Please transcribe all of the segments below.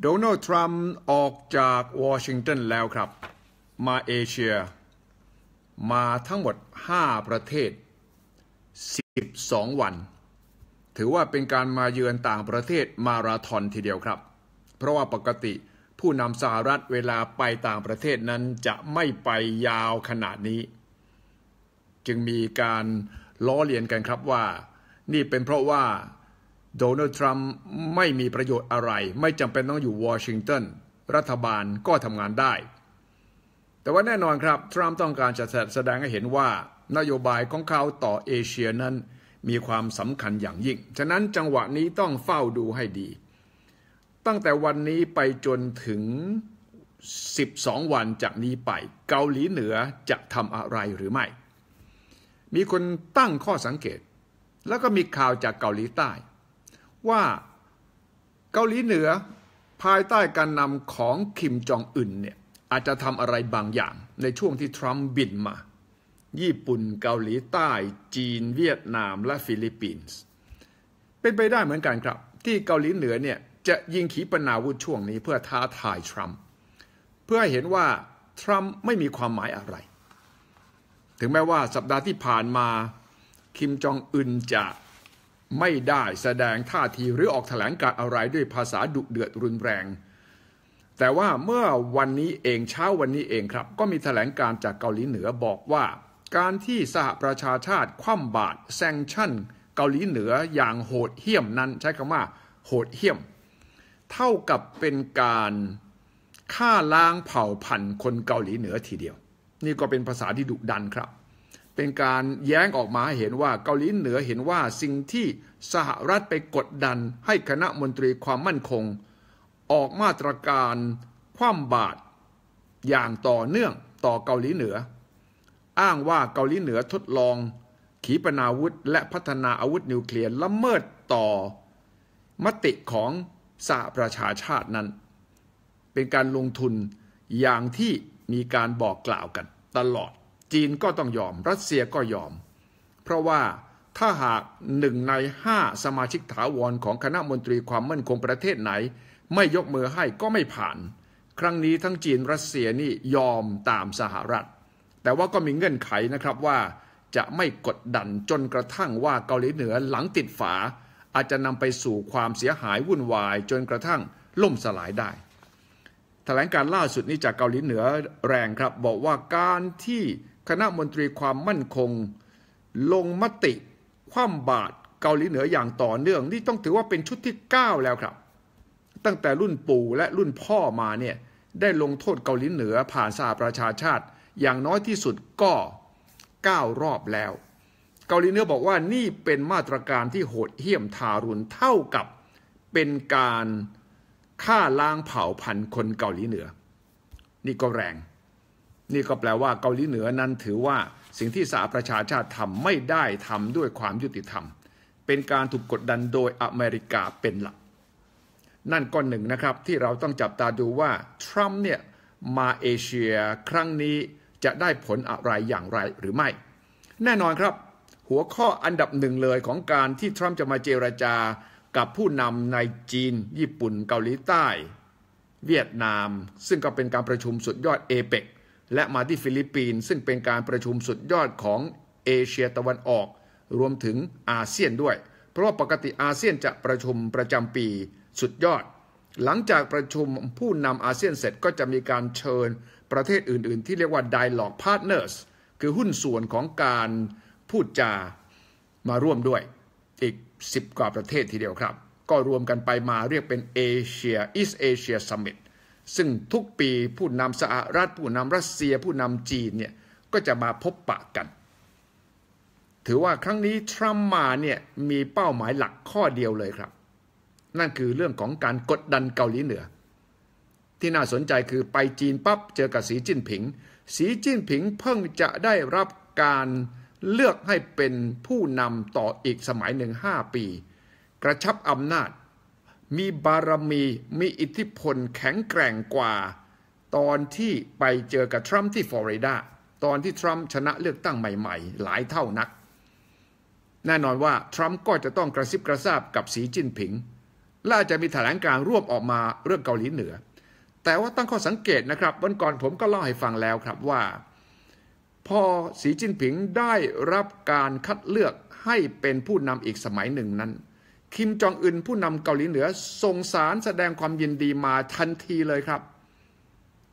โดนัลด์ทรัมป์ออกจากวอชิงตันแล้วครับ มาเอเชีย มาทั้งหมด 5 ประเทศ 12 วัน ถือว่าเป็นการมาเยือนต่างประเทศมาราธอนทีเดียวครับ เพราะว่าปกติผู้นำสหรัฐเวลาไปต่างประเทศนั้นจะไม่ไปยาวขนาดนี้ จึงมีการล้อเลียนกันครับว่า นี่เป็นเพราะว่าโดนัลด์ ทรัมป์ไม่มีประโยชน์อะไร ไม่จำเป็นต้องอยู่วอชิงตันรัฐบาลก็ทำงานได้ แต่ว่าแน่นอนครับ ทรัมป์ต้องการจะแสดงให้เห็นว่า นโยบายของเขาต่อเอเชียนั้นมีความสำคัญอย่างยิ่ง ฉะนั้นจังหวะนี้ต้องเฝ้าดูให้ดี ตั้งแต่วันนี้ไปจนถึง 12 วันจากนี้ไป เกาหลีเหนือจะทำอะไรหรือไม่ มีคนตั้งข้อสังเกต แล้วก็มีข่าวจากเกาหลีใต้ว่าเกาหลีเหนือภายใต้การนำของคิมจองอึนเนี่ยอาจจะทำอะไรบางอย่าง ในช่วงที่ทรัมป์บินมา ญี่ปุ่นเกาหลีใต้ จีนเวียดนามและฟิลิปปินส์เป็นไปได้เหมือนกันครับ ที่เกาหลีเหนือเนี่ยจะยิงขีปนาวุธช่วงนี้เพื่อท้าทายทรัมป์เพื่อเห็นว่าทรัมป์ไม่มีความหมายอะไร ถึงแม้ว่าสัปดาห์ที่ผ่านมา คิมจองอึนจะไม่ได้แสดงท่าทีหรือออกแถลงการอะไรด้วยภาษาดุเดือดรุนแรง แต่ว่าเมื่อวันนี้เองเช้าวันนี้เองครับ ก็มีแถลงการจากเกาหลีเหนือบอกว่าการที่สหประชาชาติคว่ำบาตรแซงชั่น เกาหลีเหนืออย่างโหดเหี้ยมนั้น ใช้คำว่า โหดเหี้ยม เท่ากับเป็นการฆ่าล้างเผ่าพันธุ์คนเกาหลีเหนือทีเดียว นี่ก็เป็นภาษาที่ดุดันครับเป็นการแย้งออกมาเห็นว่าเกาหลีเหนือเห็นว่าสิ่งที่สหรัฐไปกดดันให้คณะมนตรีความมั่นคง ออกมาตรการคว่ำบาตรอย่างต่อเนื่องต่อเกาหลีเหนือ อ้างว่าเกาหลีเหนือทดลอง ขีปนาวุธและพัฒนาอาวุธนิวเคลียร์ละเมิดต่อ มติของสหประชาชาตินั้น เป็นการลงทุนอย่างที่มีการบอกกล่าวกันตลอดจีนก็ต้องยอมรัสเซียก็ยอม เพราะว่าถ้าหากหนึ่งในห้าสมาชิกถาวร ของคณะมนตรีความมั่นคงประเทศไหน ไม่ยกมือให้ก็ไม่ผ่าน ครั้งนี้ทั้งจีนรัสเซียนี่ยอมตามสหรัฐ แต่ว่าก็มีเงื่อนไขนะครับว่าจะไม่กดดันจนกระทั่งว่าเกาหลีเหนือหลังติดฝา อาจจะนำไปสู่ความเสียหายวุ่นวาย จนกระทั่งล่มสลายได้ถแถลงการล่าสุดนี้จากเกาหลีเหนือแรงครับบอกว่าการที่คณะมนตรีความมั่นคง ลงมติคว่ำบาตรเกาหลีเหนืออย่างต่อเนื่อง นี่ต้องถือว่าเป็นชุดที่ 9 แล้วครับ ตั้งแต่รุ่นปู่และรุ่นพ่อมาเนี่ยได้ลงโทษเกาหลีเหนือผ่านสาประชาชาติ อย่างน้อยที่สุดก็ 9 รอบแล้ว เกาหลีเหนือบอกว่านี่เป็นมาตรการที่โหดเหี้ยมทารุณเท่ากับเป็นการฆ่าล้างเผ่าพันธุ์คนเกาหลีเหนือ นี่ก็แรงนี่ก็แปลว่าเกาหลีเหนือนั้นถือว่าสิ่งที่สหประชาชาติทำไม่ได้ทำด้วยความยุติธรรม เป็นการถูกกดดันโดยอเมริกาเป็นหลักนั่นก็หนึ่งนะครับที่เราต้องจับตาดูว่าทรัมป์เนี่ยมาเอเชียครั้งนี้จะได้ผลอะไรอย่างไรหรือไม่ แน่นอนครับ หัวข้ออันดับหนึ่งเลยของการที่ทรัมป์จะมาเจรจากับผู้นำในจีนญี่ปุ่น เกาหลีใต้ เวียดนาม ซึ่งก็เป็นการประชุมสุดยอดเอเปกและมาที่ฟิลิปปินส์ซึ่งเป็นการประชุมสุดยอดของเอเชียตะวันออกรวมถึงอาเซียนด้วย เพราะว่าปกติอาเซียนจะประชุมประจำปีสุดยอด หลังจากประชุมผู้นำอาเซียนเสร็จก็จะมีการเชิญประเทศอื่นๆ ที่เรียกว่า Dialogue Partners คือหุ้นส่วนของการพูดจามาร่วมด้วยอีก 10 กว่าประเทศทีเดียวครับ ก็รวมกันไปมาเรียกเป็นเอเชียอีสเอเชียซัมมิตซึ่งทุกปีผู้นำสหรัฐผู้นำรัสเซียผู้นำจีนเนี่ยก็จะมาพบปะกัน ถือว่าครั้งนี้ทรัมป์มาเนี่ยมีเป้าหมายหลักข้อเดียวเลยครับ นั่นคือเรื่องของการกดดันเกาหลีเหนือ ที่น่าสนใจคือไปจีนปั๊บเจอกับสีจิ้นผิง สีจิ้นผิงเพิ่งจะได้รับการเลือกให้เป็นผู้นำต่ออีกสมัยหนึ่งห้าปี กระชับอำนาจมีบารมีมีอิทธิพลแข็งแกร่งกว่า ตอนที่ไปเจอกับทรัมป์ที่ฟลอริดาตอนที่ทรัมป์ชนะเลือกตั้งใหม่ๆ หลายเท่านัก แน่นอนว่าทรัมป์ก็จะต้องกระซิบกระซาบกับสีจิ้นผิงล่าจะมีแถลงการรวบออกมาเรื่องเกาหลีเหนือ แต่ว่าตั้งข้อสังเกตนะครับวันก่อนผมก็เล่าให้ฟังแล้วครับว่า พอสีจิ้นผิงได้รับการคัดเลือกให้เป็นผู้นำอีกสมัยหนึ่งนั้นคิมจองอึนผู้นำเกาหลีเหนือส่งสารแสดงความยินดีมาทันทีเลยครับ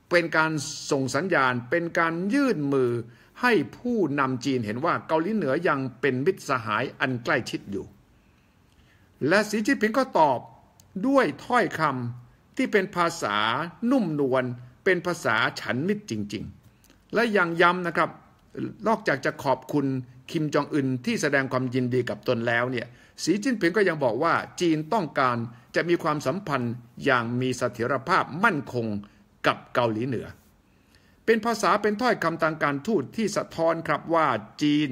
เป็นการส่งสัญญาณเป็นการยื่นมือให้ผู้นำจีนเห็นว่าเกาหลีเหนือยังเป็นมิตรสหายอันใกล้ชิดอยู่ และสีจิ้นผิงก็ตอบด้วยถ้อยคำที่เป็นภาษานุ่มนวลเป็นภาษาฉันมิตรจริง ๆ และยังย้ำนะครับนอกจากจะขอบคุณคิมจองอึนที่แสดงความยินดีกับตนแล้วเนี่ยสีจิ้นผิงก็ยังบอกว่าจีนต้องการจะมีความสัมพันธ์อย่างมีเสถียรภาพมั่นคงกับเกาหลีเหนือ เป็นภาษาเป็นถ้อยคำทางการทูตที่สะท้อนครับว่าจีน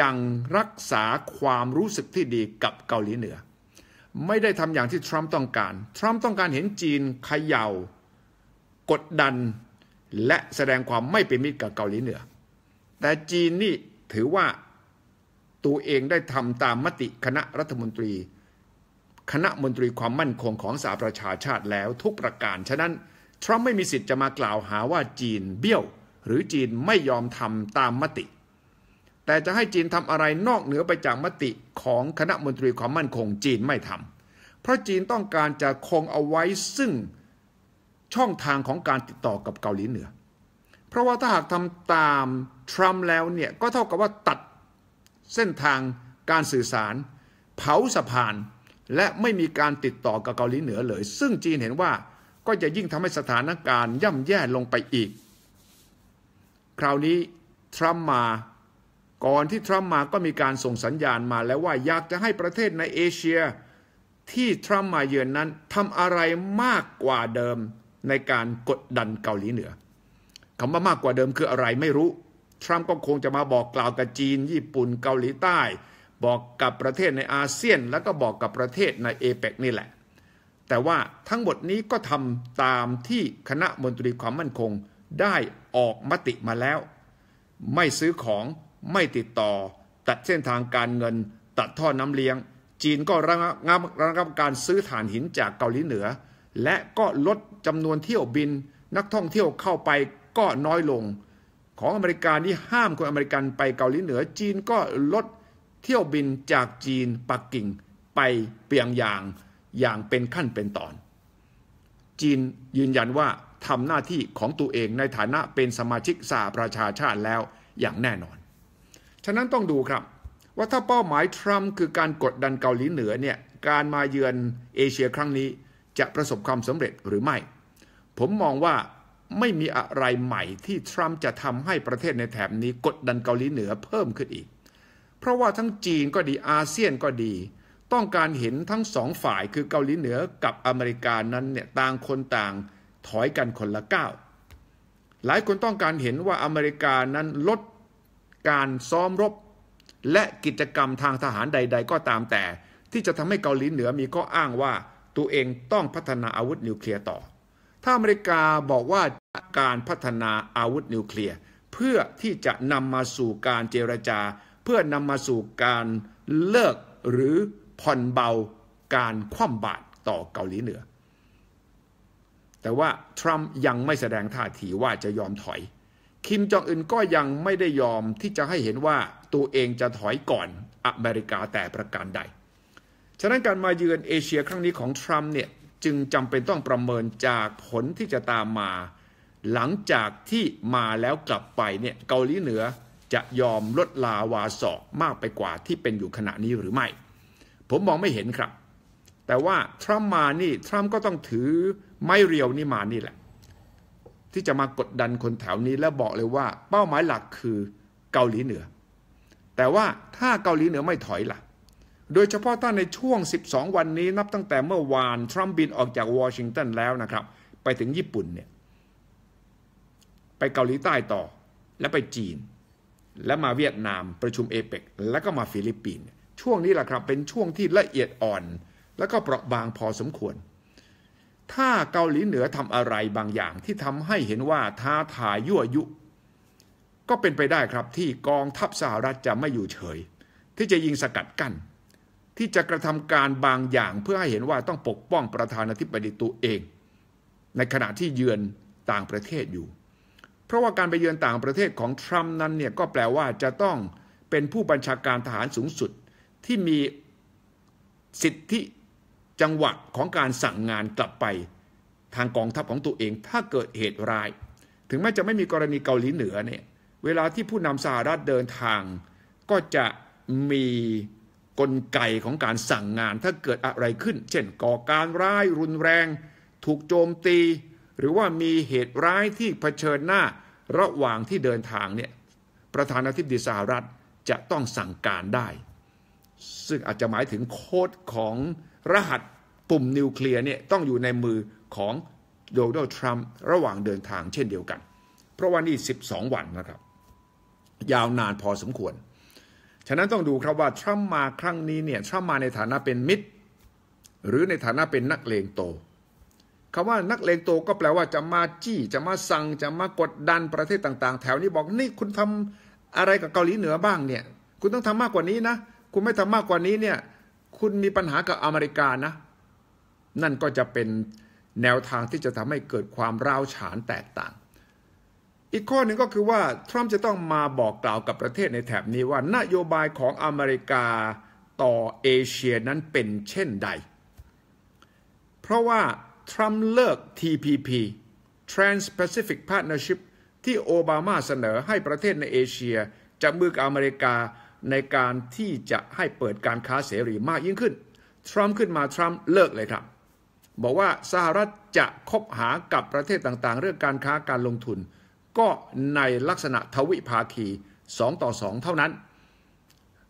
ยังรักษาความรู้สึกที่ดีกับเกาหลีเหนือ ไม่ได้ทำอย่างที่ทรัมป์ต้องการ ทรัมป์ต้องการเห็นจีนเขยา่า กดดันและแสดงความไม่เป็นมิตรกับเกาหลีเหนือแต่จีนนี่ถือว่าตัวเองได้ทำตามมติคณะรัฐมนตรี คณะมนตรีความมั่นคงของสหประชาชาติแล้วทุกประการฉะนั้นทรัมป์ไม่มีสิทธิ์จะมากล่าวหาว่าจีนเบี้ยวหรือจีนไม่ยอมทำตามมติ แต่จะให้จีนทำอะไรนอกเหนือไปจากมติของคณะมนตรีความมั่นคง จีนไม่ทำเพราะจีนต้องการจะคงเอาไว้ซึ่งช่องทางของการติดต่อกับเกาหลีเหนือเพราะว่าถ้าหากทำตามทรัมป์แล้วเนี่ยก็เท่ากับว่าตัดเส้นทางการสื่อสารเผาสะพานและไม่มีการติดต่อกับเกาหลีเหนือเลย ซึ่งจีนเห็นว่าก็จะยิ่งทำให้สถานการณ์ ย่ำแย่ลงไปอีก คราวนี้ทรัมป์มาก่อนที่ทรัมป์มาก็มีการส่งสัญญาณมาแล้วว่าอยากจะให้ประเทศในเอเชีย ที่ทรัมป์มาเยือนนั้นทำอะไรมากกว่าเดิมในการกดดันเกาหลีเหนือคำว่ามากกว่าเดิมคืออะไรไม่รู้ทรัมป์ก็คงจะมาบอกกล่าวกับจีนญี่ปุ่นเกาหลีใต้ บอกกับประเทศในอาเซียน แล้วก็บอกกับประเทศในเอเปกนี่แหละ แต่ว่าทั้งหมดนี้ก็ทำตามที่คณะมนตรีความมั่นคงได้ออกมติมาแล้ว ไม่ซื้อของไม่ติดต่อ ตัดเส้นทางการเงินตัดท่อน้ำเลี้ยง จีนก็ระงับระงับการซื้อฐานหินจากเกาหลีเหนือ และก็ลดจำนวนเที่ยวบิน นักท่องเที่ยวเข้าไปก็น้อยลงของอเมริกาที่ห้ามคนอเมริกันไปเกาหลีเหนือจีนก็ลดเที่ยวบินจากจีนปักกิ่งไปเปียงยางอย่างเป็นขั้นเป็นตอน จีนยืนยันว่าทำหน้าที่ของตัวเองในฐานะเป็นสมาชิกสหประชาชาติแล้วอย่างแน่นอน ฉะนั้นต้องดูครับว่าถ้าเป้าหมายทรัมป์คือการกดดันเกาหลีเหนือเนี่ยการมาเยือนเอเชียครั้งนี้จะประสบความสำเร็จหรือไม่ ผมมองว่าไม่มีอะไรใหม่ที่ทรัมป์จะทำให้ประเทศในแถบนี้กดดันเกาหลีเหนือเพิ่มขึ้นอีก เพราะว่าทั้งจีนก็ดีอาเซียนก็ดี ต้องการเห็นทั้งสองฝ่ายคือเกาหลีเหนือกับอเมริกานั้นเนี่ยต่างคนต่างถอยกันคนละก้าว หลายคนต้องการเห็นว่าอเมริกานั้นลดการซ้อมรบ และกิจกรรมทางทหารใดๆ ก็ตามแต่ ที่จะทำให้เกาหลีเหนือมีข้ออ้างว่าตัวเองต้องพัฒนาอาวุธนิวเคลียร์ต่อถ้าอเมริกาบอกว่าการพัฒนาอาวุธนิวเคลียร์เพื่อที่จะนำมาสู่การเจรจา เพื่อนำมาสู่การเลิกหรือผ่อนเบาการคว่ำบาตรต่อเกาหลีเหนือ แต่ว่าทรัมป์ยังไม่แสดงท่าทีว่าจะยอมถอย คิมจองอึนก็ยังไม่ได้ยอมที่จะให้เห็นว่า ตัวเองจะถอยก่อนอเมริกาแต่ประการใด ฉะนั้นการมาเยือนเอเชีย ครั้งนี้ของทรัมป์เนี่ยจึงจำเป็นต้องประเมินจากผลที่จะตามมา หลังจากที่มาแล้วกลับไปเนี่ยเกาหลีเหนือจะยอมลดลาวาสอกมากไปกว่าที่เป็นอยู่ขณะนี้หรือไม่ ผมมองไม่เห็นครับ แต่ว่าทรัมป์มานี่ ทรัมป์ก็ต้องถือไม้เรียวนี่มานี่แหละ ที่จะมากดดันคนแถวนี้และบอกเลยว่า เป้าหมายหลักคือเกาหลีเหนือ แต่ว่าถ้าเกาหลีเหนือไม่ถอยละ่ะโดยเฉพาะถ้าในช่วง 12 วันนี้นับตั้งแต่เมื่อวาน ทรัมป์บินออกจากวอชิงตันแล้วนะครับ ไปถึงญี่ปุ่นเนี่ยไปเกาหลีใต้ต่อแล้วไปจีน และมาเวียดนามประชุมเอเปกแล้วก็มาฟิลิปปินส์ช่วงนี้แหละครับ เป็นช่วงที่ละเอียดอ่อนแล้วก็เปราะบางพอสมควร ถ้าเกาหลีเหนือทำอะไรบางอย่างที่ทำให้เห็นว่าท้าทายยั่วยุ ก็เป็นไปได้ครับ ที่กองทัพสหรัฐจะไม่อยู่เฉย ที่จะยิงสกัดกัน้นที่จะกระทำการบางอย่างเพื่อให้เห็นว่าต้องปกป้องประธานาธิบดีตัวเอง ในขณะที่เยือนต่างประเทศอยู่ เพราะว่าการไปเยือนต่างประเทศของทรัมป์นั้นเนี่ยก็แปลว่าจะต้องเป็นผู้บัญชาการทหารสูงสุด ที่มีสิทธิจังหวะของการสั่งงานกลับไป ทางกองทัพของตัวเองถ้าเกิดเหตุร้าย ถึงแม้จะไม่มีกรณีเกาหลีเหนือเนี่ยเวลาที่ผู้นำสหรัฐเดินทาง ก็จะมีกลไกของการสั่งงานถ้าเกิดอะไรขึ้น เช่นก่อการร้ายรุนแรง ถูกโจมตี หรือว่ามีเหตุร้ายที่เผชิญหน้าระหว่างที่เดินทางเนี่ยประธานาธิบดีสหรัฐจะต้องสั่งการได้ ซึ่งอาจจะหมายถึงโค้ดของรหัสปุ่มนิวเคลียร์เนี่ยต้องอยู่ในมือของโดนัลด์ทรัมป์ระหว่างเดินทางเช่นเดียวกัน เพราะว่านี่12 วันนะครับ ยาวนานพอสมควรฉะนั้นต้องดูครับว่าทรัมป์มาครั้งนี้เนี่ยทรัมป์มาในฐานะเป็นมิตร หรือในฐานะเป็นนักเลงโต คำว่านักเลงโตก็แปลว่าจะมาจี้จะมาสั่ง จะมากดดันประเทศต่างๆ แถวนี้บอกนี่ คุณทำอะไรกับเกาหลีเหนือบ้างเนี่ยคุณต้องทำมากกว่านี้นะ คุณไม่ทำมากกว่านี้เนี่ยคุณมีปัญหากับอเมริกานะ นั่นก็จะเป็นแนวทางที่จะทำให้เกิดความร้าวฉานแตกต่างอีกข้อหนึ่งก็คือว่า ทรัมป์จะต้องมาบอกกล่าวกับประเทศในแถบนี้ว่านโยบายของอเมริกาต่อเอเชียนั้นเป็นเช่นใด เพราะว่า ทรัมป์เลิก TPP Trans-Pacific Partnership ที่โอบามาเสนอให้ประเทศในเอเชียจับมือกับอเมริกาในการที่จะให้เปิดการค้าเสรีมากยิ่งขึ้น ทรัมป์ขึ้นมาทรัมป์เลิกเลยครับ บอกว่าสหรัฐจะคบหากับประเทศต่างๆเรื่องการค้าการลงทุนก็ในลักษณะทวิภาคีสองต่อสองเท่านั้น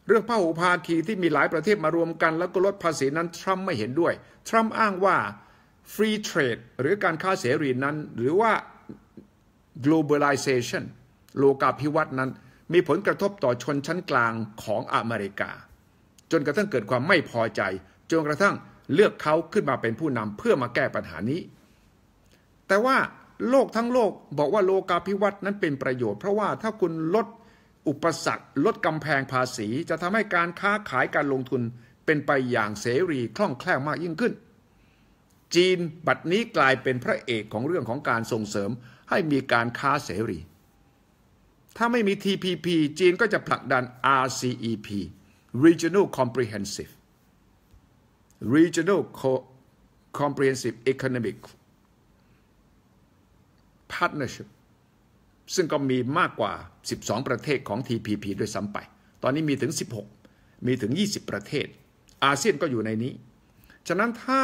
เรื่องพหุภาคีที่มีหลายประเทศมารวมกัน แล้วก็ลดภาษีนั้น ทรัมป์ไม่เห็นด้วย ทรัมป์อ้างว่าฟรีเทรดหรือการค้าเสรีนั้น หรือว่า globalization โลกาภิวัตน์นั้น มีผลกระทบต่อชนชั้นกลางของอเมริกา จนกระทั่งเกิดความไม่พอใจ จนกระทั่งเลือกเขาขึ้นมาเป็นผู้นำเพื่อมาแก้ปัญหานี้ แต่ว่าโลกทั้งโลกบอกว่าโลกาภิวัตน์นั้นเป็นประโยชน์เพราะว่าถ้าคุณลดอุปสรรคลดกำแพงภาษีจะทำให้การค้าขายการลงทุนเป็นไปอย่างเสรีคล่องแคล่วมากยิ่งขึ้น จีนบัดนี้กลายเป็นพระเอกของเรื่องของการส่งเสริมให้มีการค้าเสรี ถ้าไม่มี TPP จีนก็จะผลักดัน RCEP Regional Comprehensive Regional Co Comprehensive Economic Partnership ซึ่งก็มีมากกว่า 12 ประเทศของ TPP ด้วยซ้ำไป ตอนนี้มีถึง 16 มีถึง 20 ประเทศ อาเซียนก็อยู่ในนี้ ฉะนั้นถ้า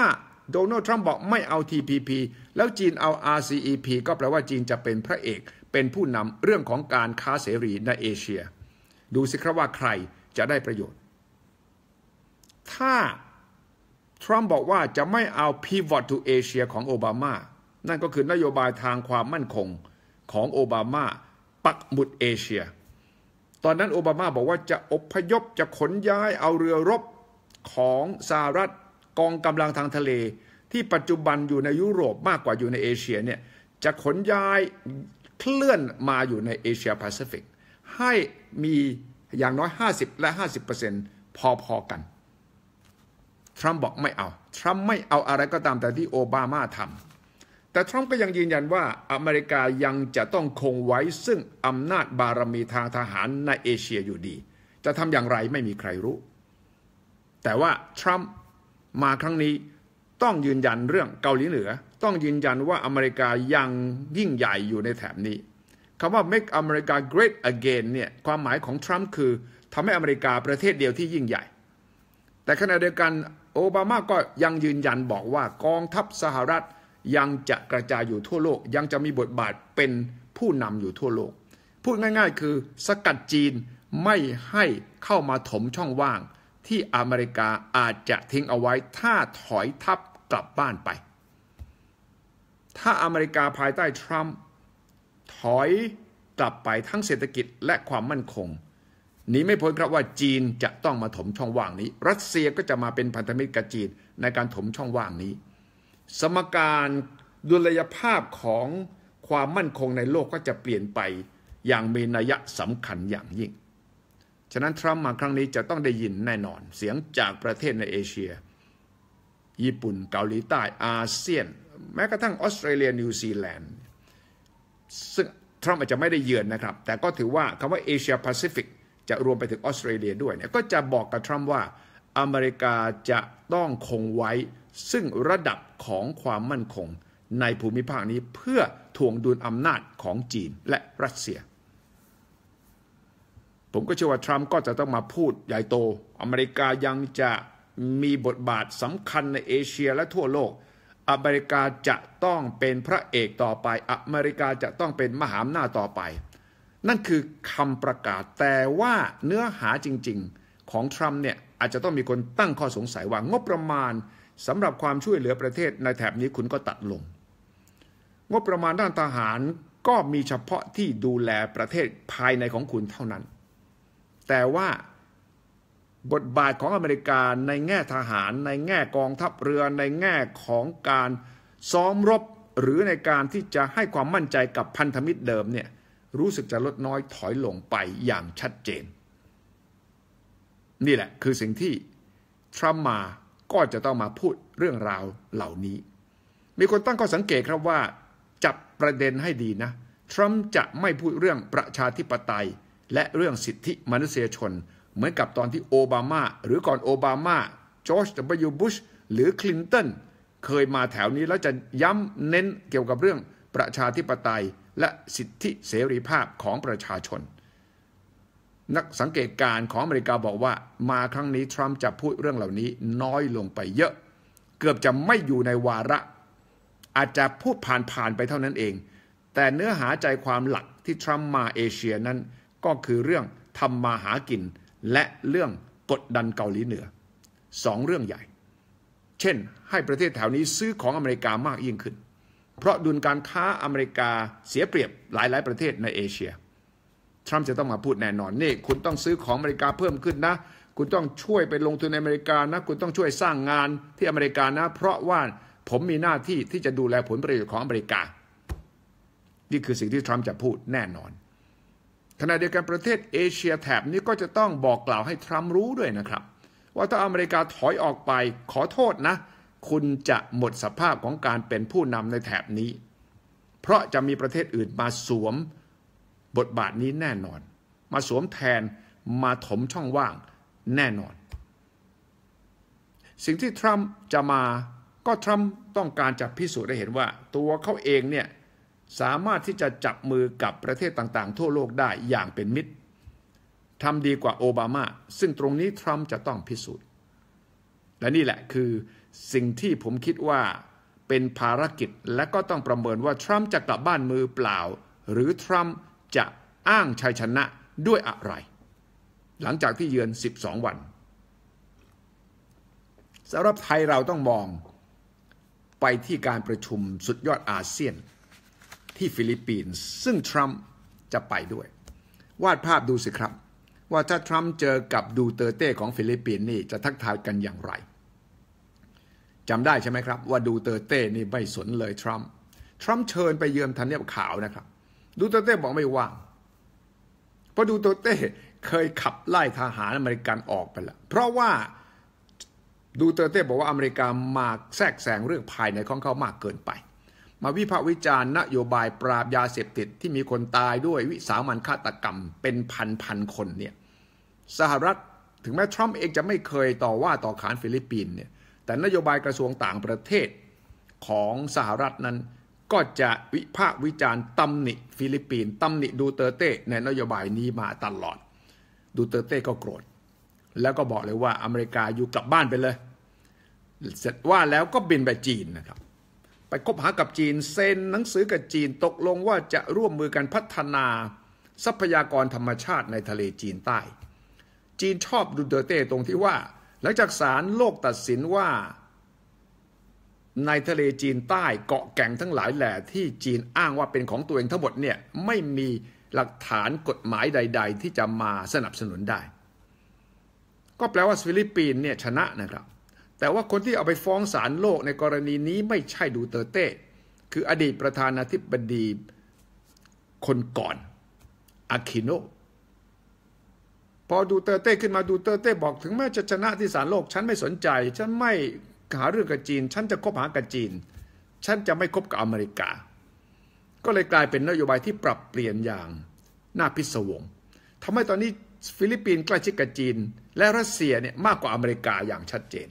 โดนัลด์ทรัมป์บอกไม่เอา TPP แล้วจีนเอา RCEP ก็แปลว่าจีนจะเป็นพระเอก เป็นผู้นำเรื่องของการค้าเสรีในเอเชีย ดูสิครับว่าใครจะได้ประโยชน์ ถ้าทรัมป์บอกว่าจะไม่เอา Pivot to Asia ของโอบามานั่นก็คือนโยบายทางความมั่นคงของโอบามาปักหมุดเอเชีย ตอนนั้นโอบามาบอกว่าจะอพยพจะขนย้ายเอาเรือรบของสหรัฐกองกำลังทางทะเล ที่ปัจจุบันอยู่ในยุโรปมากกว่าอยู่ในเอเชียเนี่ยจะขนย้ายเคลื่อนมาอยู่ในเอเชียแปซิฟิกให้มีอย่างน้อย 50 และ 50%พอๆกัน ทรัมป์บอกไม่เอาทรัมป์ไม่เอาอะไรก็ตามแต่ที่โอบามาทำแต่ทรัมป์ก็ยังยืนยันว่าอเมริกายังจะต้องคงไว้ซึ่งอำนาจบารมีทางทหารในเอเชียอยู่ดี จะทำอย่างไรไม่มีใครรู้ แต่ว่าทรัมป์มาครั้งนี้ต้องยืนยันเรื่องเกาหลีเหนือ ต้องยืนยันว่าอเมริกายังยิ่งใหญ่อยู่ในแถบนี้คำว่า make America great again เนี่ยความหมายของทรัมป์คือทำให้อเมริกาประเทศเดียวที่ยิ่งใหญ่ แต่ขณะเดียวกันโอบามาก็ยังยืนยันบอกว่ากองทัพสหรัฐยังจะกระจายอยู่ทั่วโลกยังจะมีบทบาทเป็นผู้นำอยู่ทั่วโลก พูดง่าย ๆ คือสกัดจีนไม่ให้เข้ามาถมช่องว่าง ที่อเมริกาอาจจะทิ้งเอาไว้ถ้าถอยทับกลับบ้านไป ถ้าอเมริกาภายใต้ทรัมป์ถอยกลับไปทั้งเศรษฐกิจและความมั่นคง นีไม่พ้นครับว่าจีนจะต้องมาถมช่องว่างนี้ รัสเซียก็จะมาเป็นพันธมิตรกับจีนในการถมช่องว่างนี้สมการดุลยภาพของความมั่นคงในโลกก็จะเปลี่ยนไปอย่างมีนัยสำคัญอย่างยิ่ง ฉะนั้น ทรัมป์มาครั้งนี้จะต้องได้ยินแน่นอน เสียงจากประเทศในเอเชีย ญี่ปุ่น เกาหลีใต้ อาเซียน แม้กระทั่งออสเตรเลียนิวซีแลนด์ ซึ่ง ทรัมป์อาจจะไม่ได้เยือนนะครับ แต่ก็ถือว่าคำว่าเอเชียแปซิฟิกจะรวมไปถึงออสเตรเลียด้วยเนี่ยก็จะบอกกับทรัมป์ว่าอเมริกาจะต้องคงไว้ซึ่งระดับของความมั่นคงในภูมิภาคนี้เพื่อทวงดุลอำนาจของจีนและรัสเซีย ผมก็เชื่อว่าทรัมป์ก็จะต้องมาพูดใหญ่โต อเมริกายังจะมีบทบาทสำคัญในเอเชียและทั่วโลก อเมริกาจะต้องเป็นพระเอกต่อไป อเมริกาจะต้องเป็นมหาอำนาจต่อไป นั่นคือคำประกาศ แต่ว่าเนื้อหาจริงๆ ของทรัมป์เนี่ยอาจจะต้องมีคนตั้งข้อสงสัยว่างบประมาณสำหรับความช่วยเหลือประเทศในแถบนี้คุณก็ตัดลง งบประมาณด้านทหารก็มีเฉพาะที่ดูแลประเทศภายในของคุณเท่านั้น แต่ว่าบทบาทของอเมริกา ในแง่ทหาร ในแง่กองทัพเรือ ในแง่ของการซ้อมรบหรือในการที่จะให้ความมั่นใจกับพันธมิตรเดิมเนี่ยรู้สึกจะลดน้อยถอยลงไปอย่างชัดเจน นี่แหละคือสิ่งที่ทรัมมาก็จะต้องมาพูดเรื่องราวเหล่านี้ มีคนตั้งข้อสังเกตครับว่า จับประเด็นให้ดีนะ ทรัมป์จะไม่พูดเรื่องประชาธิปไตย และเรื่องสิทธิมนุษยชน เหมือนกับตอนที่โอบามา หรือก่อนโอบามาจอร์จวบุช หรือคลินตันเคยมาแถวนี้แล้วจะย้ำเน้นเกี่ยวกับเรื่องประชาธิปไตย และสิทธิเสรีภาพของประชาชนนักสังเกตการของอเมริกาบอกว่า มาครั้งนี้ ทรัมป์จะพูดเรื่องเหล่านี้น้อยลงไปเยอะ เกือบจะไม่อยู่ในวาระ อาจจะพูดผ่านๆไปเท่านั้นเอง แต่เนื้อหาใจความหลักที่ทรัมป์มาเอเชียนั้นก็คือเรื่องทำมาหากินและเรื่องกดดันเกาหลีเหนือสองเรื่องใหญ่ เช่นให้ประเทศแถวนี้ซื้อของอเมริกามากยิ่งขึ้น เพราะดุลการค้าอเมริกาเสียเปรียบหลาย ๆประเทศในเอเชียทรัมป์จะต้องมาพูดแน่นอนนี่คุณต้องซื้อของอเมริกาเพิ่มขึ้นนะ คุณต้องช่วยไปลงทุนในอเมริกานะ คุณต้องช่วยสร้างงานที่อเมริกานะ เพราะว่าผมมีหน้าที่ที่จะดูแลผลประโยชน์ของอเมริกา นี่คือสิ่งที่ทรัมป์จะพูดแน่นอน ขณะเดียวกันประเทศเอเชียแถบนี้ก็จะต้องบอกกล่าวให้ทรัมป์รู้ด้วยนะครับว่าถ้าอเมริกาถอยออกไปขอโทษนะ คุณจะหมดสภาพของการเป็นผู้นำในแถบนี้ เพราะจะมีประเทศอื่นมาสวมบทบาทนี้แน่นอน มาสวมแทน มาถมช่องว่างแน่นอน สิ่งที่ทรัมป์จะมาก็ทรัมป์ต้องการจะพิสูจน์ได้เห็นว่า ตัวเขาเองเนี่ยสามารถที่จะจับมือกับประเทศต่างๆทั่วโลกได้อย่างเป็นมิตรทำดีกว่าโอบามา ซึ่งตรงนี้ทรัมป์จะต้องพิสูจน์และนี่แหละคือสิ่งที่ผมคิดว่าเป็นภารกิจ และก็ต้องประเมินว่าทรัมป์จะกลับบ้านมือเปล่าหรือทรัมป์จะอ้างชัยชนะด้วยอะไร หลังจากที่เยือน 12 วัน สำหรับไทยเราต้องมองไปที่การประชุมสุดยอดอาเซียนที่ฟิลิปปินส์ซึ่งทรัมป์จะไปด้วย วาดภาพดูสิครับ ว่าถ้าทรัมป์เจอกับดูเตอร์เต้ของฟิลิปปินส์นี่จะทักทายกันอย่างไรจำได้ใช่ไหมครับ ว่าดูเตอร์เต้นี่ไม่สนเลยทรัมป์ทรัมป์เชิญไปเยือนทันเนียบขาวนะครับดูเตเต้บอกไม่ว่าง เพราะดูเตเต้เคยขับไล่ทหารอเมริกันออกไปแล้ว เพราะว่าดูเตเต้บอกว่าอเมริกามาแทรกแซงเรื่องภายในของเขามากเกินไป มาวิพากษ์วิจารณ์นโยบายปราบยาเสพติดที่มีคนตายด้วยวิสามันฆาตกรรมเป็นพันพันคนเนี่ย สหรัฐถึงแม้ทรัมป์เองจะไม่เคยต่อว่าต่อขานฟิลิปปินส์เนี่ย แต่นโยบายกระทรวงต่างประเทศของสหรัฐนั้นก็จะวิพากษ์วิจารณ์ตำหนิ ฟิลิปปินส์ตำหนิ ดูเตอร์เต้ในนโยบายนี้มาตลอดดูเตอร์เต้ก็โกรธแล้วก็บอกเลยว่าอเมริกาอยู่กลับบ้านไปเลย เสร็จว่าแล้วก็บินไปจีนนะครับ ไปคบหากับจีนเซ็นหนังสือกับจีนตกลงว่าจะร่วมมือกันพัฒนา ทรัพยากรธรรมชาติในทะเลจีนใต้ จีนชอบดูเตอร์เต้ตรงที่ว่า หลังจากศาลโลกตัดสินว่าในทะเลจีนใต้เกาะแก่งทั้งหลายแหล่ ที่จีนอ้างว่าเป็นของตัวเองทั้งหมดเนี่ยไม่มีหลักฐานกฎหมายใด ๆ ที่จะมาสนับสนุนได้ ก็แปลว่าฟิลิปปินส์เนี่ยชนะนะครับ แต่ว่าคนที่เอาไปฟ้องศาลโลกในกรณีนี้ไม่ใช่ดูเตอร์เต้คืออดีตประธานาธิบดี คนก่อนอาคิโน พอดูเตอร์เต้ขึ้นมาดูเตอร์เต้บอกถึงแม้จะชนะที่ศาลโลกฉันไม่สนใจฉันไม่หาเรื่องกับจีน ฉันจะคบหากับจีนฉันจะไม่คบกับอเมริกา ก็เลยกลายเป็นนโยบายที่ปรับเปลี่ยนอย่างน่าพิศวงทำให้ตอนนี้ฟิลิปปินส์ใกล้ชิดกับจีน และรัสเซียเนี่ยมากกว่าอเมริกาอย่างชัดเจน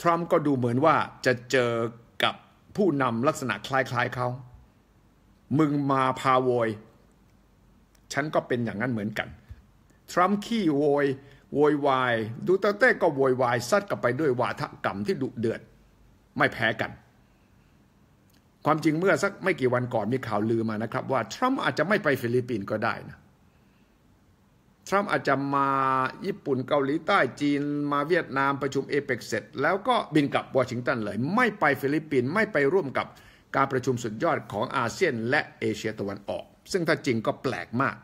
ทรัมป์ก็ดูเหมือนว่าจะเจอกับผู้นำลักษณะคล้ายๆเขามึงมาพาโวยฉันก็เป็นอย่างนั้นเหมือนกันทรัมป์ขี้โวยโวยวายดูเตเต้ก็โวยวายซัดกลับไปด้วยวาทกรรมที่ดุเดือด ไม่แพ้กัน ความจริงเมื่อสักไม่กี่วันก่อนมีข่าวลือมานะครับว่า ทรัมป์อาจจะไม่ไปฟิลิปปินส์ก็ได้นะทรัมป์อาจจะมาญี่ปุ่นเกาหลีใต้จีนมาเวียดนามประชุมเอเปกเสร็จแล้วก็บินกลับวอชิงตันเลย ไม่ไปฟิลิปปินส์ไม่ไปร่วมกับการประชุมสุดยอดของอาเซียน และเอเชียตะวันออก ซึ่งถ้าจริงก็แปลกมาก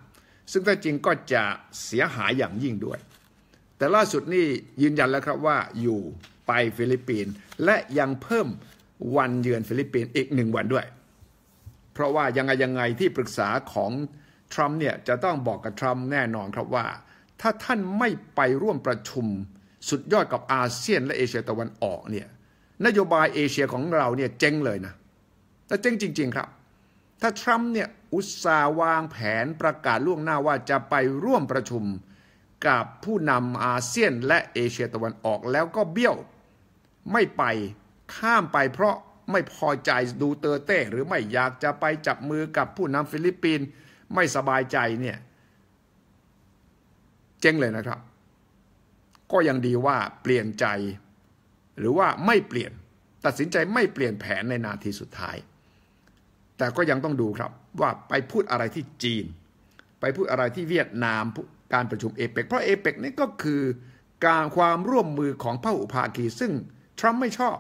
ซึ่งถ้าจริงก็จะเสียหายอย่างยิ่งด้วยแต่ล่าสุดนี่ยืนยันแล้วครับว่าอยู่ไปฟิลิปปินส์และยังเพิ่มวันเยือนฟิลิปปินส์อีกหนึ่งวันด้วย เพราะว่ายังไงยังไงที่ปรึกษาของทรัมป์เนี่ยจะต้องบอกกับทรัมป์แน่นอนครับว่า ถ้าท่านไม่ไปร่วมประชุมสุดยอดกับอาเซียนและเอเชียตะวันออกเนี่ยนโยบายเอเชียของเราเนี่ยเจ๊งเลยนะและเจ๊งจริง ๆ ครับ ถ้าทรัมป์เนี่ยอุตสาห์วางแผนประกาศล่วงหน้าว่าจะไปร่วมประชุมกับผู้นำอาเซียนและเอเชียตะวันออกแล้วก็เบี้ยวไม่ไปข้ามไปเพราะไม่พอใจดูเตอร์เต้หรือไม่อยากจะไปจับมือกับผู้นำฟิลิปปินส์ไม่สบายใจเนี่ยเจ๊งเลยนะครับ ก็ยังดีว่าเปลี่ยนใจ หรือว่าไม่เปลี่ยนตัดสินใจไม่เปลี่ยนแผนในนาทีสุดท้าย แต่ก็ยังต้องดูครับว่าไปพูดอะไรที่จีน ไปพูดอะไรที่เวียดนามการประชุมเอเปกเพราะเอเปกนี่ก็คือการความร่วมมือของภาอุภาคีซึ่ง ทรัมป์ไม่ชอบ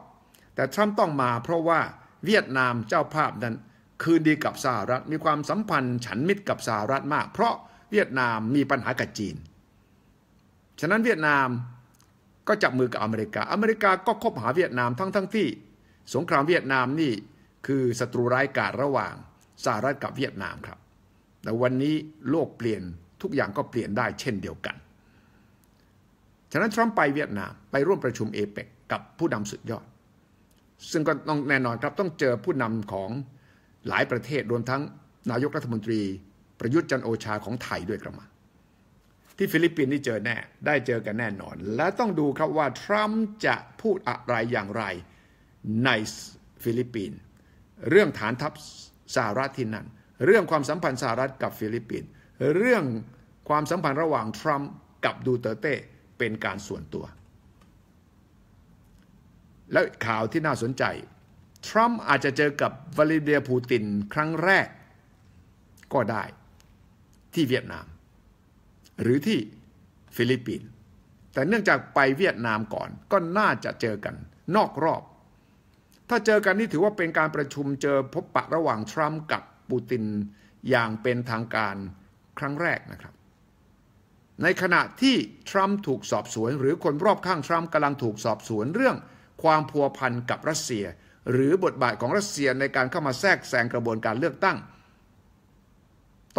แต่ทรัมป์ต้องมาเพราะว่าเวียดนามเจ้าภาพนั้น คืนดีกับสหรัฐมีความสัมพันธ์ ฉันมิตรกับสหรัฐมากเพราะเวียดนามมีปัญหากับจีน ฉะนั้นเวียดนามก็จับมือกับอเมริกาอเมริกาก็คบหาเวียดนามทั้งทั้งที่ สงครามเวียดนามนี่คือศัตรูร้ายกาจระหว่างสหรัฐกับเวียดนามครับ แต่วันนี้โลกเปลี่ยนทุกอย่างก็เปลี่ยนได้เช่นเดียวกัน ฉะนั้น ทรัมป์ไปเวียดนาม ไปร่วมประชุมเอเปกกับผู้นำสุดยอด ซึ่งก็ต้องแน่นอนครับ ต้องเจอผู้นำของหลายประเทศรวมทั้งนายกรัฐมนตรี ประยุทธ์จันโอชาของไทยด้วยกระมังที่ฟิลิปปินส์นี่เจอแน่ได้เจอกันแน่นอน และต้องดูครับว่า ทรัมป์จะพูดอะไรอย่างไร ในฟิลิปปินส์เรื่องฐานทัพสหรัฐที่นั่นเรื่องความสัมพันธ์สหรัฐกับฟิลิปปินส์เรื่องความสัมพันธ์ระหว่างทรัมป์กับดูเตเต้เป็นการส่วนตัว แล้วข่าวที่น่าสนใจทรัมป์อาจจะเจอกับวลาดิเมียร์ปูติน ครั้งแรกก็ได้ที่เวียดนามหรือที่ฟิลิปปินส์แต่เนื่องจากไปเวียดนามก่อนก็น่าจะเจอกันนอกรอบ ถ้าเจอกันนี่ถือว่าเป็นการประชุมเจอพบปะระหว่างทรัมป์กับปูตินอย่างเป็นทางการครั้งแรกนะครับ ในขณะที่ ทรัมป์ถูกสอบสวนหรือคนรอบข้างทรัมป์กำลังถูกสอบสวนเรื่อง ความพัวพันกับรัสเซีย หรือบทบาทของรัสเซีย ในการเข้ามาแทรกแซงกระบวนการเลือกตั้ง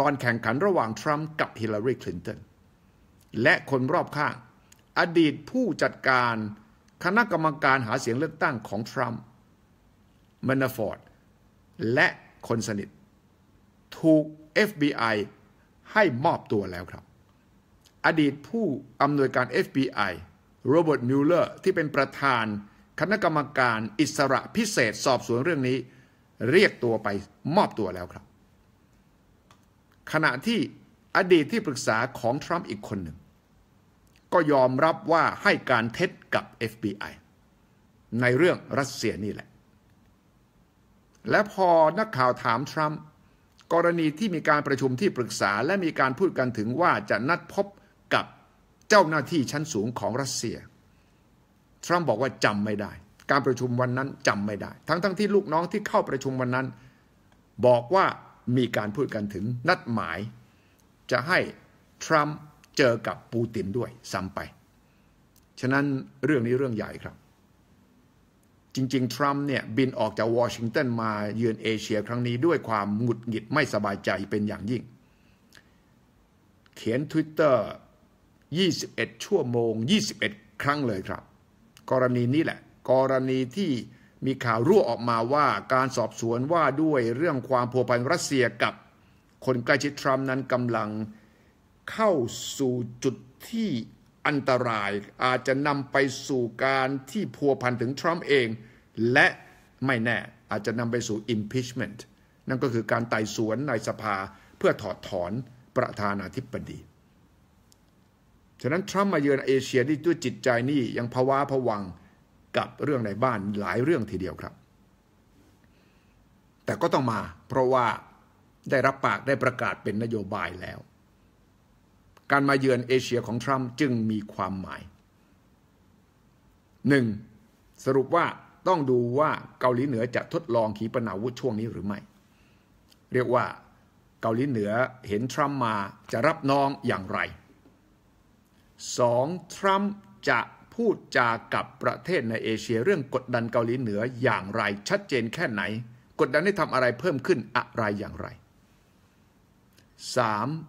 ตอนแข่งขันระหว่างทรัมป์กับฮิลลารีคลินตันและคนรอบข้าง อดีตผู้จัดการคณะกรรมการหาเสียงเลือกตั้งของทรัมป์มนาฟอร์ดและคนสนิท ถูก FBI ให้มอบตัวแล้วครับ อดีตผู้อำนวยการ FBI โรเบิร์ตมิลเลอร์ที่เป็นประธานคณะกรรมการอิสระพิเศษสอบสวนเรื่องนี้ เรียกตัวไปมอบตัวแล้วครับ ขณะที่อดีตที่ปรึกษาของทรัมป์อีกคนหนึ่งก็ยอมรับว่าให้การเท็จกับ FBI ในเรื่องรัสเซียนี่แหละ และพอนักข่าวถามทรัมป์กรณีที่มีการประชุมที่ปรึกษา และมีการพูดกันถึงว่าจะนัดพบกับเจ้าหน้าที่ชั้นสูงของรัสเซียทรัมป์บอกว่าจำไม่ได้ การประชุมวันนั้นจำไม่ได้ ทั้งทั้งที่ลูกน้องที่เข้าประชุมวันนั้น บอกว่ามีการพูดกันถึงนัดหมาย จะให้ทรัมป์เจอกับปูตินด้วยซ้ำไป ฉะนั้นเรื่องนี้เรื่องใหญ่ครับจริง ๆ ทรัมป์เนี่ย บินออกจากวอชิงตันมาเยือนเอเชียครั้งนี้ด้วยความหงุดหงิดไม่สบายใจเป็นอย่างยิ่ง เขียน Twitter 21 ชั่วโมง 21 ครั้งเลยครับ กรณีนี้แหละ กรณีที่มีข่าวรั่วออกมาว่าการสอบสวนว่าด้วยเรื่องความผัวพันรัสเซียกับคนใกล้ชิดทรัมป์นั้นกำลังเข้าสู่จุดที่อันตรายอาจจะนำไปสู่การที่พัวพันถึงทรัมป์เอง และไม่แน่อาจจะนำไปสู่ impeachment นั่นก็คือการไต่สวนในสภาเพื่อถอดถอนประธานาธิบดี ฉะนั้น ทรัมป์มาเยือนเอเชียด้วยจิตใจนี่ยังภาวะผวังกับเรื่องในบ้านหลายเรื่องทีเดียวครับ แต่ก็ต้องมาเพราะว่าได้รับปากได้ประกาศเป็นนโยบายแล้วการมาเยือนเอเชียของ ทรัมป์จึงมีความหมาย 1. สรุปว่าต้องดูว่าเกาหลีเหนือจะทดลองขีปนาวุธช่วงนี้หรือไม่เรียกว่า เกาหลีเหนือเห็นทรัมป์มาจะรับน้องอย่างไร 2. ทรัมป์จะพูดจากับประเทศในเอเชียเรื่องกดดันเกาหลีเหนืออย่างไร ชัดเจนแค่ไหน กดดันให้ทำอะไรเพิ่มขึ้นอะไรอย่างไร 3.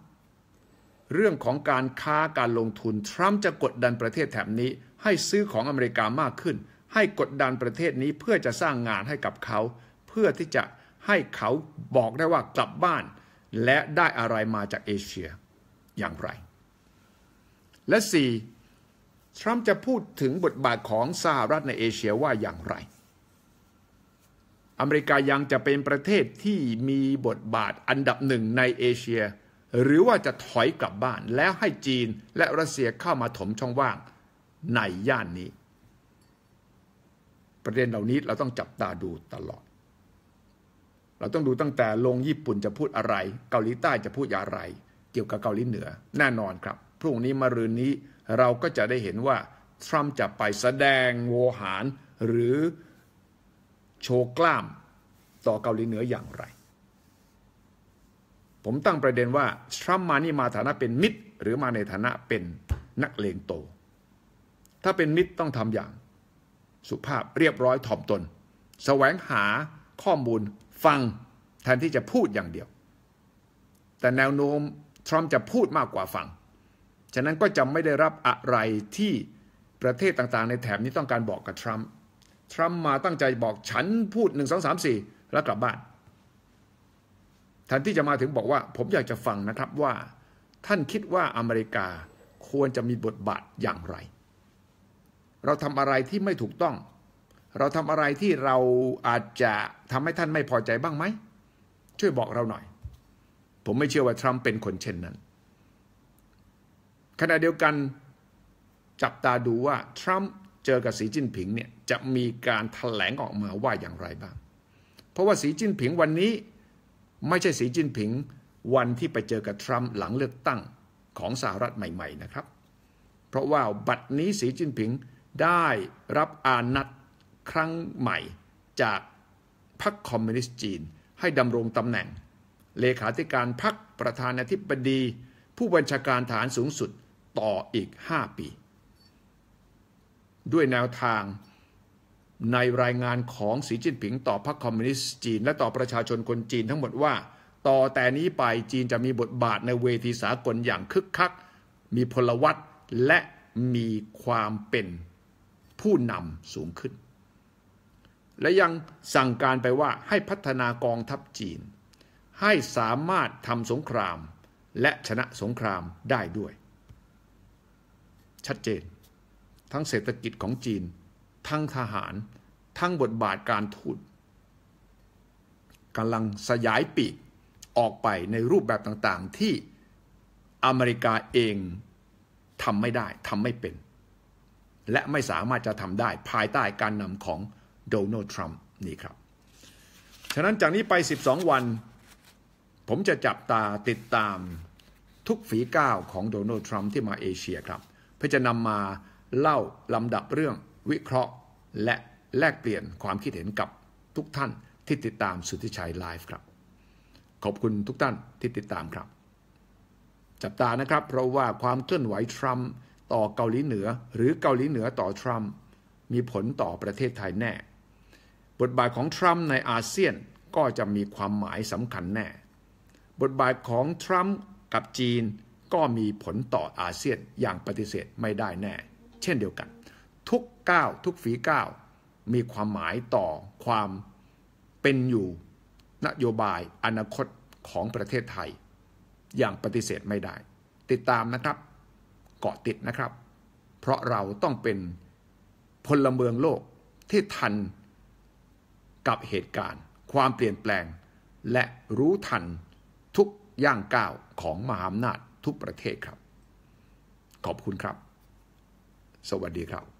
เรื่องของการค้าการลงทุนทรัมป์จะกดดันประเทศแถบนี้ให้ซื้อของอเมริกามากขึ้น ให้กดดันประเทศนี้เพื่อจะสร้างงานให้กับเขา เพื่อที่จะให้เขาบอกได้ว่ากลับบ้าน และได้อะไรมาจากเอเชียอย่างไร และ 4. ทรัมป์จะพูดถึงบทบาทของสหรัฐในเอเชียว่าอย่างไร อเมริกายังจะเป็นประเทศที่มีบทบาทอันดับหนึ่งในเอเชียหรือว่าจะถอยกลับบ้านแล้วให้จีนและรัสเซียเข้ามาถมช่องว่างในย่านนี้ ประเด็นเหล่านี้เราต้องจับตาดูตลอด เราต้องดูตั้งแต่ลงญี่ปุ่นจะพูดอะไร เกาหลีใต้จะพูดอย่างไร เกี่ยวกับเกาหลีเหนือแน่นอนครับ พรุ่งนี้มรืนนี้ เราก็จะได้เห็นว่า ทรัมป์จะไปแสดงโวหารหรือโชว์กล้ามต่อเกาหลีเหนืออย่างไรผมตั้งประเด็นว่า ทรัมป์มานี่มาฐานะเป็นมิตร หรือมาในฐานะเป็นนักเลงโต ถ้าเป็นมิตรต้องทำอย่าง สุภาพเรียบร้อยถ่อมตนสแสวงหาข้อมูล ฟังแทนที่จะพูดอย่างเดียว แต่แนวโน้มทรัมป์จะพูดมากกว่าฟัง ฉะนั้นก็จะไม่ได้รับอะไรที่ประเทศต่างๆในแถบนี้ต้องการบอกกับทรัมป์ทรัมป์มาตั้งใจบอกฉันพูดหนึ่งงสามสี่แล้วกลับบ้านแทนที่จะมาถึงบอกว่า ผมอยากจะฟังนะครับว่าท่านคิดว่าอเมริกาควรจะมีบทบาทอย่างไร เราทำอะไรที่ไม่ถูกต้อง เราทำอะไรที่เราอาจจะทำให้ท่านไม่พอใจบ้างไหมช่วยบอกเราหน่อย ผมไม่เชื่อว่าทรัมป์เป็นคนเช่นนั้น ขณะเดียวกันจับตาดูว่า ทรัมป์เจอกับสีจิ้นผิงเนี่ยจะมีการถแถลงออกมาว่าอย่างไรบ้าง เพราะว่าสีจิ้นผิงวันนี้ไม่ใช่สีจิ้นผิงวันที่ไปเจอกับทรัมป์หลังเลือกตั้งของสหรัฐใหม่ๆนะครับ เพราะว่าบัตรนี้สีจิ้นผิงได้รับอานัดครั้งใหม่จากพรรคคอมมิวนิสต์จีนให้ดำรงตำแหน่ง เลขาธิการพรรคประธานาธิบดี ผู้บัญชาการฐานสูงสุดต่ออีก 5 ปี ด้วยแนวทางในรายงานของสีจิ้นผิงต่อพรรคคอมมิวนิสต์จีนและต่อประชาชนคนจีนทั้งหมดว่า ต่อแต่นี้ไปจีนจะมีบทบาทในเวทีสากลอย่างคึกคัก มีพลวัตและมีความเป็นผู้นำสูงขึ้น และยังสั่งการไปว่าให้พัฒนากองทัพจีน ให้สามารถทำสงครามและชนะสงครามได้ด้วย ชัดเจน ทั้งเศรษฐกิจของจีนทั้งทหารทั้งบทบาทการทูตกำลังสยายปีกออกไปในรูปแบบต่างๆ ที่อเมริกาเองทำไม่ได้ทำไม่เป็น และไม่สามารถจะทำได้ภายใต้การนำของโดนัลด์ ทรัมป์นี่ครับ ฉะนั้นจากนี้ไป 12 วัน ผมจะจับตาติดตามทุกฝีก้าวของโดนัลด์ ทรัมป์ที่มาเอเชียครับ เพื่อจะนำมาเล่าลำดับเรื่องวิเคราะห์และแลกเปลี่ยนความคิดเห็นกับทุกท่านที่ติดตามสุทธิชัยไลฟ์ครับ ขอบคุณทุกท่านที่ติดตามครับจับตานะครับเพราะว่าความเคลื่อนไหวทรัมป์ต่อเกาหลีเหนือ หรือเกาหลีเหนือต่อทรัมป์มีผลต่อประเทศไทยแน่บทบาทของทรัมป์ในอาเซียนก็จะมีความหมายสำคัญแน่บทบาทของทรัมป์กับจีนก็มีผลต่ออาเซียนอย่างปฏิเสธไม่ได้แน่ เช่นเดียวกันทุกก้าวทุกฝีก้าวมีความหมายต่อความเป็นอยู่นโยบายอนาคตของประเทศไทย อย่างปฏิเสธไม่ได้ ติดตามนะครับ เกาะติดนะครับ เพราะเราต้องเป็นพลเมืองโลกที่ทันกับเหตุการณ์ ความเปลี่ยนแปลง และรู้ทันทุกย่างก้าวของมหาอำนาจทุกประเทศครับ ขอบคุณครับ สวัสดีครับ